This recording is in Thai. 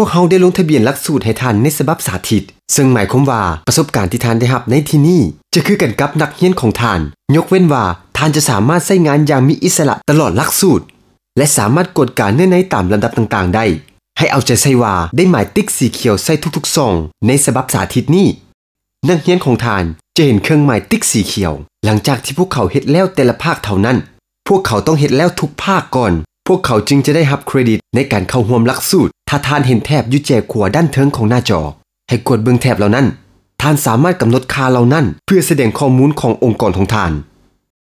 พวกเขาได้ลงทะเบียนหลักสูตรให้ท่านในสบับสาธิต ซึ่งหมายความว่าประสบการณ์ที่ท่านได้รับในที่นี่ จะคือกันกับนักเรียนของท่าน ยกเว้นว่าท่านจะสามารถใช้งานอย่างมีอิสระตลอดหลักสูตร และสามารถกดการเนื้อในตามลำดับต่างๆได้ ให้เอาใจใส่ว่าได้หมายติ๊กสีเขียวใส่ทุกๆซอง ในสบับสาธิตนี้นักเรียนของทานจะเห็นเครื่องหมายติ๊กสีเขียว หลังจากที่พวกเขาเฮ็ดแล้วแต่ละภาคเท่านั้น พวกเขาต้องเฮ็ดแล้วทุกภาคก่อน พวกเขาจึงจะได้รับเครดิตในการเข้าร่วมหลักสูตรถ้าท่านเห็นแถบยุ่แจขวาด้านเทิงของหน้าจอ ให้กดเบืองแถบเหล่านั้นท่านสามารถกำหนดค่าเหล่านั้นเพื่อแสดงข้อมูลขององค์กรของท่าน